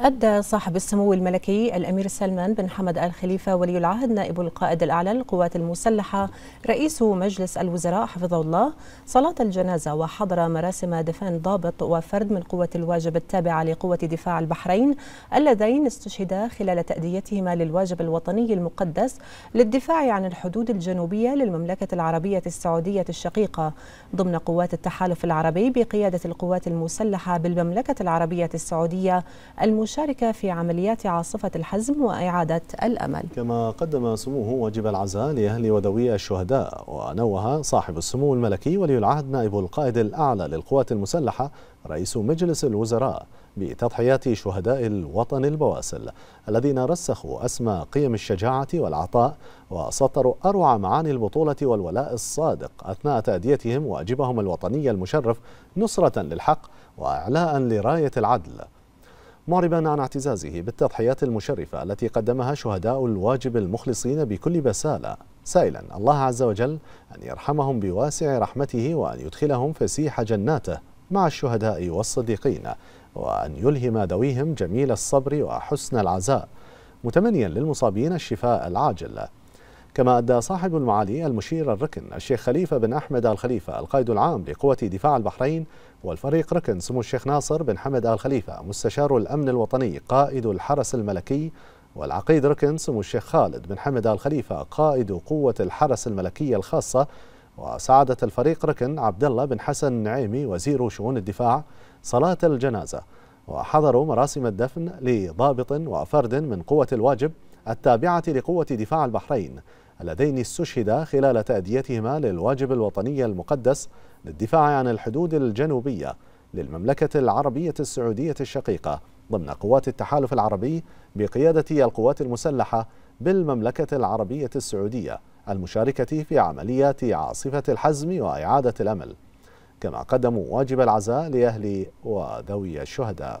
أدى صاحب السمو الملكي الأمير سلمان بن حمد آل خليفة ولي العهد نائب القائد الأعلى للقوات المسلحة رئيس مجلس الوزراء حفظه الله صلاة الجنازة وحضر مراسم دفن ضابط وفرد من قوة الواجب التابعة لقوة دفاع البحرين اللذين استشهدا خلال تأديتهما للواجب الوطني المقدس للدفاع عن الحدود الجنوبية للمملكة العربية السعودية الشقيقة ضمن قوات التحالف العربي بقيادة القوات المسلحة بالمملكة العربية السعودية المش المشاركة في عمليات عاصفة الحزم وإعادة الأمل كما قدم سموه واجب العزاء لأهل وذوي الشهداء ونوه صاحب السمو الملكي ولي العهد نائب القائد الأعلى للقوات المسلحة رئيس مجلس الوزراء بتضحيات شهداء الوطن البواسل الذين رسخوا أسمى قيم الشجاعة والعطاء وسطروا أروع معاني البطولة والولاء الصادق أثناء تأديتهم واجبهم الوطني المشرف نصرة للحق وإعلاء لراية العدل معربا عن اعتزازه بالتضحيات المشرفة التي قدمها شهداء الواجب المخلصين بكل بسالة سائلا الله عز وجل أن يرحمهم بواسع رحمته وأن يدخلهم فسيح جناته مع الشهداء والصديقين وأن يلهم ذويهم جميل الصبر وحسن العزاء متمنيا للمصابين الشفاء العاجل كما أدى صاحب المعالي المشير الركن الشيخ خليفة بن أحمد آل خليفة القائد العام لقوة دفاع البحرين والفريق ركن سمو الشيخ ناصر بن حمد آل خليفة مستشار الأمن الوطني قائد الحرس الملكي والعقيد ركن سمو الشيخ خالد بن حمد آل خليفة قائد قوة الحرس الملكية الخاصة وسعادة الفريق ركن عبد الله بن حسن نعيمي وزير شؤون الدفاع صلاة الجنازة وحضروا مراسم الدفن لضابط وفرد من قوة الواجب التابعة لقوة دفاع البحرين اللذين استشهدا خلال تأديتهما للواجب الوطني المقدس للدفاع عن الحدود الجنوبية للمملكة العربية السعودية الشقيقة ضمن قوات التحالف العربي بقيادة القوات المسلحة بالمملكة العربية السعودية المشاركة في عمليات عاصفة الحزم وإعادة الأمل كما قدموا واجب العزاء لأهل وذوي الشهداء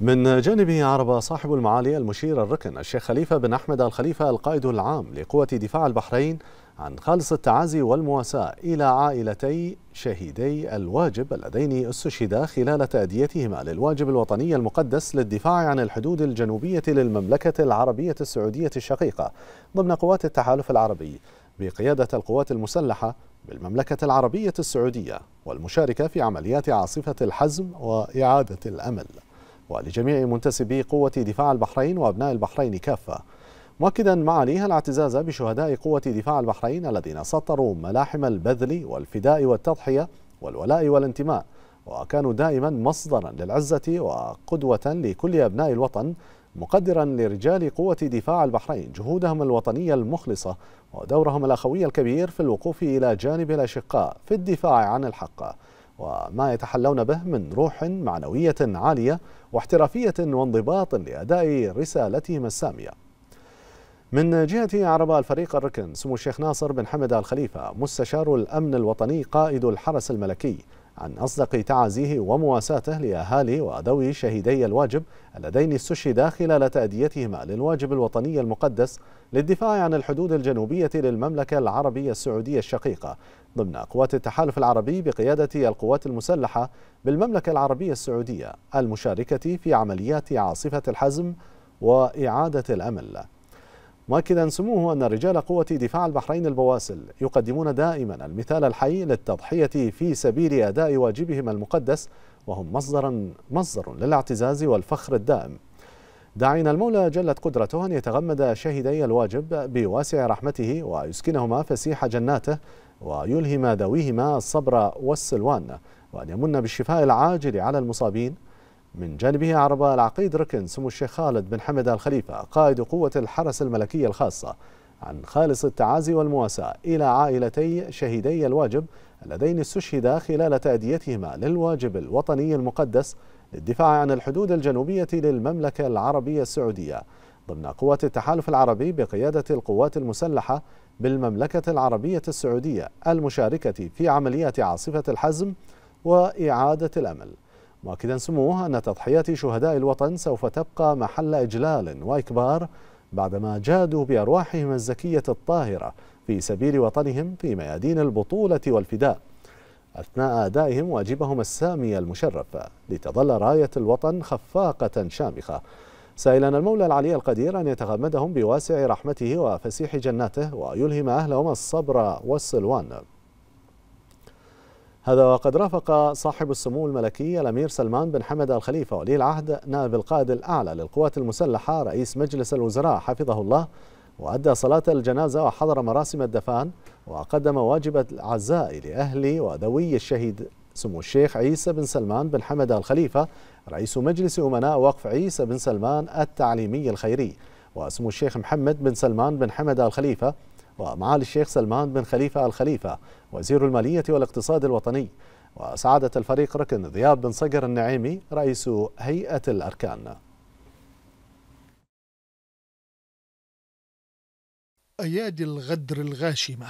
من جانبه عرب صاحب المعالي المشير الركن الشيخ خليفة بن أحمد الخليفة القائد العام لقوة دفاع البحرين عن خالص التعازي والمواساة إلى عائلتي شهيدي الواجب اللذين استشهدا خلال تأديتهما للواجب الوطني المقدس للدفاع عن الحدود الجنوبية للمملكة العربية السعودية الشقيقة ضمن قوات التحالف العربي بقيادة القوات المسلحة بالمملكة العربية السعودية والمشاركة في عمليات عاصفة الحزم وإعادة الأمل ولجميع منتسبي قوة دفاع البحرين وأبناء البحرين كافة مؤكدا معاليها الاعتزاز بشهداء قوة دفاع البحرين الذين سطروا ملاحم البذل والفداء والتضحية والولاء والانتماء وكانوا دائما مصدرا للعزة وقدوة لكل أبناء الوطن مقدرا لرجال قوة دفاع البحرين جهودهم الوطنية المخلصة ودورهم الأخوي الكبير في الوقوف إلى جانب الأشقاء في الدفاع عن الحق وما يتحلون به من روح معنوية عالية واحترافية وانضباط لأداء رسالتهم السامية من جهته عرب الفريق الركن سمو الشيخ ناصر بن حمد الخليفة مستشار الأمن الوطني قائد الحرس الملكي عن أصدق تعازيه ومواساته لأهالي وأدوي شهيدي الواجب اللذين استشهدا خلال تأديتهما للواجب الوطني المقدس للدفاع عن الحدود الجنوبية للمملكة العربية السعودية الشقيقة ضمن قوات التحالف العربي بقيادة القوات المسلحة بالمملكة العربية السعودية المشاركة في عمليات عاصفة الحزم وإعادة الأمل مؤكدا سموه أن رجال قوة دفاع البحرين البواسل يقدمون دائما المثال الحي للتضحية في سبيل أداء واجبهم المقدس وهم مصدرا مصدر للاعتزاز والفخر الدائم داعين المولى جلت قدرته أن يتغمد شهدي الواجب بواسع رحمته ويسكنهما فسيح جناته ويلهم ذويهما الصبر والسلوان وأن يمن بالشفاء العاجل على المصابين من جانبه عرب العقيد ركن سمو الشيخ خالد بن حمد الخليفة قائد قوة الحرس الملكية الخاصة عن خالص التعازي والمواساة إلى عائلتي شهيدي الواجب اللذين استشهدا خلال تأديتهما للواجب الوطني المقدس للدفاع عن الحدود الجنوبية للمملكة العربية السعودية ضمن قوات التحالف العربي بقيادة القوات المسلحة بالمملكة العربية السعودية المشاركة في عمليات عاصفة الحزم وإعادة الأمل مؤكدا سموه أن تضحية شهداء الوطن سوف تبقى محل إجلال وإكبار بعدما جادوا بأرواحهم الزكية الطاهرة في سبيل وطنهم في ميادين البطولة والفداء أثناء أدائهم واجبهم السامي المشرف لتظل راية الوطن خفاقة شامخة سائلا المولى العلي القدير أن يتغمدهم بواسع رحمته وفسيح جناته ويلهم أهلهم الصبر والسلوان هذا وقد رافق صاحب السمو الملكي الأمير سلمان بن حمد الخليفة ولي العهد نائب القائد الأعلى للقوات المسلحة رئيس مجلس الوزراء حفظه الله وأدى صلاة الجنازة وحضر مراسم الدفان وقدم واجب العزاء لأهل وذوي الشهيد سمو الشيخ عيسى بن سلمان بن حمد الخليفة رئيس مجلس أمناء وقف عيسى بن سلمان التعليمي الخيري وسمو الشيخ محمد بن سلمان بن حمد الخليفة ومعالي الشيخ سلمان بن خليفة الخليفة وزير المالية والاقتصاد الوطني وسعادة الفريق ركن ذياب بن صقر النعيمي رئيس هيئة الأركان أيادي الغدر الغاشمة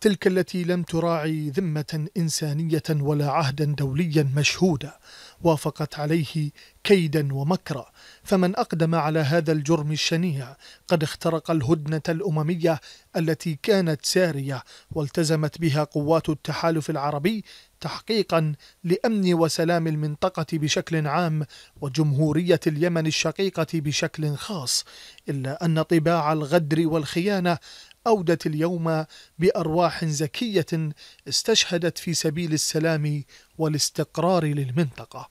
تلك التي لم تراعي ذمة إنسانية ولا عهدا دوليا مشهودا وافقت عليه كيدا ومكرا فمن أقدم على هذا الجرم الشنيع قد اخترق الهدنة الأممية التي كانت سارية والتزمت بها قوات التحالف العربي تحقيقا لأمن وسلام المنطقة بشكل عام وجمهورية اليمن الشقيقة بشكل خاص إلا أن طباع الغدر والخيانة أودت اليوم بأرواح زكية استشهدت في سبيل السلام والاستقرار للمنطقة.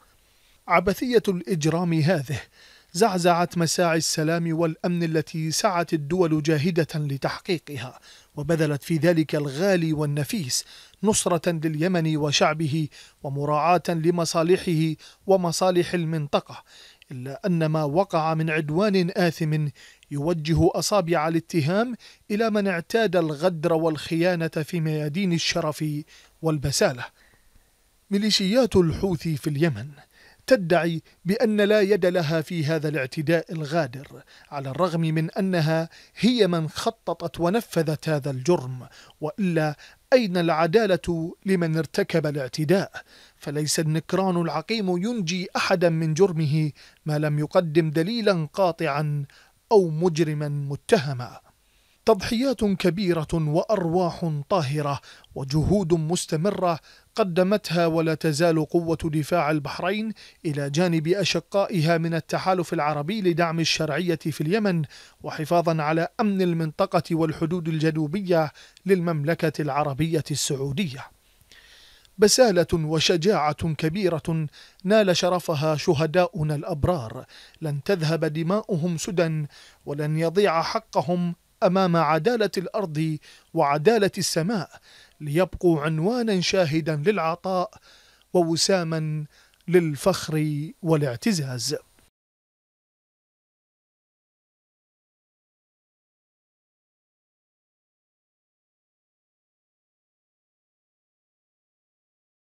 عبثية الإجرام هذه زعزعت مساعي السلام والأمن التي سعت الدول جاهدة لتحقيقها، وبذلت في ذلك الغالي والنفيس نصرة لليمن وشعبه ومراعاة لمصالحه ومصالح المنطقة، إلا أن ما وقع من عدوان آثم يوجه أصابع الاتهام إلى من اعتاد الغدر والخيانة في ميادين الشرف والبسالة ميليشيات الحوثي في اليمن تدعي بأن لا يد لها في هذا الاعتداء الغادر على الرغم من أنها هي من خططت ونفذت هذا الجرم وإلا أين العدالة لمن ارتكب الاعتداء فليس النكران العقيم ينجي أحدا من جرمه ما لم يقدم دليلا قاطعا أو مجرما متهما تضحيات كبيرة وأرواح طاهرة وجهود مستمرة قدمتها ولا تزال قوة دفاع البحرين إلى جانب أشقائها من التحالف العربي لدعم الشرعية في اليمن وحفاظا على أمن المنطقة والحدود الجنوبية للمملكة العربية السعودية. بسالة وشجاعة كبيرة نال شرفها شهداؤنا الأبرار لن تذهب دماؤهم سدى ولن يضيع حقهم امام عداله الارض وعداله السماء ليبقوا عنوانا شاهدا للعطاء ووساما للفخر والاعتزاز